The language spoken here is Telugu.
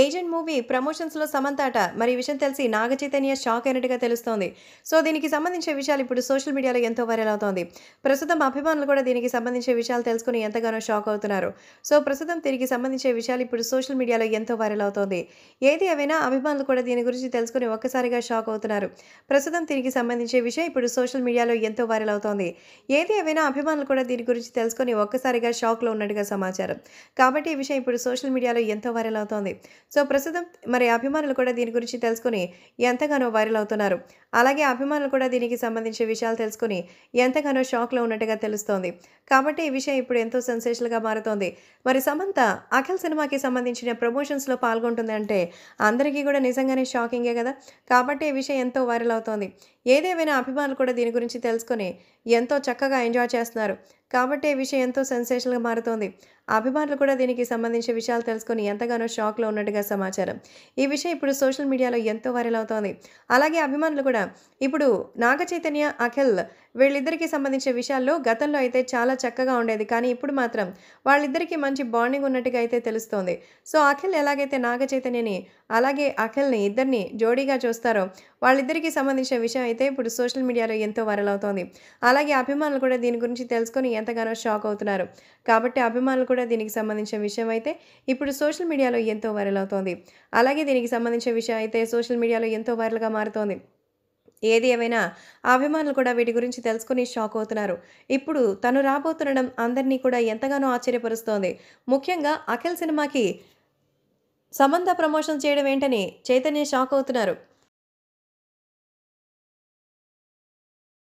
ఏజెంట్ మూవీ ప్రమోషన్స్లో సమంతాట మరి విషయం తెలిసి నాగ చైతన్య షాక్ అయినట్టుగా తెలుస్తోంది సో దీనికి సంబంధించిన విషయాలు ఇప్పుడు సోషల్ మీడియాలో ఎంతో వైరల్ అవుతోంది ప్రస్తుతం అభిమానులు కూడా దీనికి సంబంధించిన విషయాలు తెలుసుకుని ఎంతగానో షాక్ అవుతున్నారు సో ప్రస్తుతం దీనికి సంబంధించిన విషయాలు ఇప్పుడు సోషల్ మీడియాలో ఎంతో వైరల్ అవుతోంది ఏది ఏమైనా అభిమానులు కూడా దీని గురించి తెలుసుకుని ఒక్కసారిగా షాక్ అవుతున్నారు ప్రస్తుతం దీనికి సంబంధించిన విషయం ఇప్పుడు సోషల్ మీడియాలో ఎంతో వైరల్ అవుతోంది ఏది ఏమైనా అభిమానులు కూడా దీని గురించి తెలుసుకుని ఒక్కసారిగా షాక్లో ఉన్నట్టుగా సమాచారం కాబట్టి ఈ విషయం ఇప్పుడు సోషల్ మీడియాలో ఎంతో వైరల్ అవుతోంది సో ప్రస్తుతం మరి అభిమానులు కూడా దీని గురించి తెలుసుకుని ఎంతగానో వైరల్ అవుతున్నారు అలాగే అభిమానులు కూడా దీనికి సంబంధించిన విషయాలు తెలుసుకుని ఎంతగానో షాక్లో ఉన్నట్టుగా తెలుస్తోంది కాబట్టి ఈ విషయం ఇప్పుడు ఎంతో సెన్సేషన్గా మారుతోంది మరి సమంత అఖిల్ సినిమాకి సంబంధించిన ప్రమోషన్స్లో పాల్గొంటుంది అంటే అందరికీ కూడా నిజంగానే షాకింగే కదా కాబట్టి ఈ విషయం ఎంతో వైరల్ అవుతోంది ఏదేమైనా అభిమానులు కూడా దీని గురించి తెలుసుకొని ఎంతో చక్కగా ఎంజాయ్ చేస్తున్నారు కాబట్టి ఈ విషయం ఎంతో సెన్సేషన్గా మారుతోంది అభిమానులు కూడా దీనికి సంబంధించిన విషయాలు తెలుసుకొని ఎంతగానో షాక్లో ఉన్నట్టుగా సమాచారం ఈ విషయం ఇప్పుడు సోషల్ మీడియాలో ఎంతో వైరల్ అవుతోంది అలాగే అభిమానులు కూడా ఇప్పుడు నాగ చైతన్య అఖిల్ వీళ్ళిద్దరికీ సంబంధించిన విషయాల్లో గతంలో అయితే చాలా చక్కగా ఉండేది కానీ ఇప్పుడు మాత్రం వాళ్ళిద్దరికీ మంచి బాండింగ్ ఉన్నట్టుగా అయితే తెలుస్తోంది సో అఖిల్ ఎలాగైతే నాగ చైతన్యని అలాగే అఖిల్ని ఇద్దరిని జోడీగా చూస్తారో వాళ్ళిద్దరికీ సంబంధించిన విషయం అయితే ఇప్పుడు సోషల్ మీడియాలో ఎంతో వైరల్ అవుతోంది అలాగే అభిమానులు కూడా దీని గురించి తెలుసుకొని ఎంతగానో షాక్ అవుతున్నారు కాబట్టి అభిమానులు కూడా దీనికి సంబంధించిన విషయం అయితే ఇప్పుడు సోషల్ మీడియాలో ఎంతో వైరల్ అవుతోంది అలాగే దీనికి సంబంధించిన విషయం అయితే సోషల్ మీడియాలో ఎంతో వైరల్గా మారుతోంది ఏది ఏమైనా అభిమానులు కూడా వీటి గురించి తెలుసుకుని షాక్ అవుతున్నారు ఇప్పుడు తను రాబోతుండడం అందరినీ కూడా ఎంతగానో ఆశ్చర్యపరుస్తోంది ముఖ్యంగా అఖిల్ సినిమాకి సంబంధ ప్రమోషన్ చేయడం ఏంటని చైతన్య షాక్ అవుతున్నారు